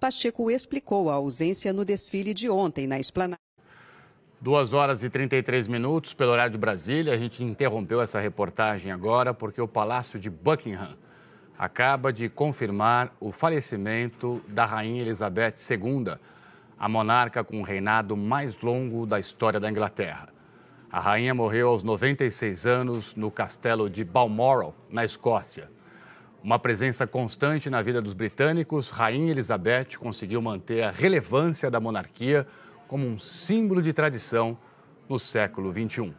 Pacheco explicou a ausência no desfile de ontem na esplanada. 2 horas e 33 minutos, pelo horário de Brasília. A gente interrompeu essa reportagem agora porque o Palácio de Buckingham acaba de confirmar o falecimento da Rainha Elizabeth II, a monarca com o reinado mais longo da história da Inglaterra. A rainha morreu aos 96 anos no castelo de Balmoral, na Escócia. Uma presença constante na vida dos britânicos, Rainha Elizabeth conseguiu manter a relevância da monarquia como um símbolo de tradição no século XXI.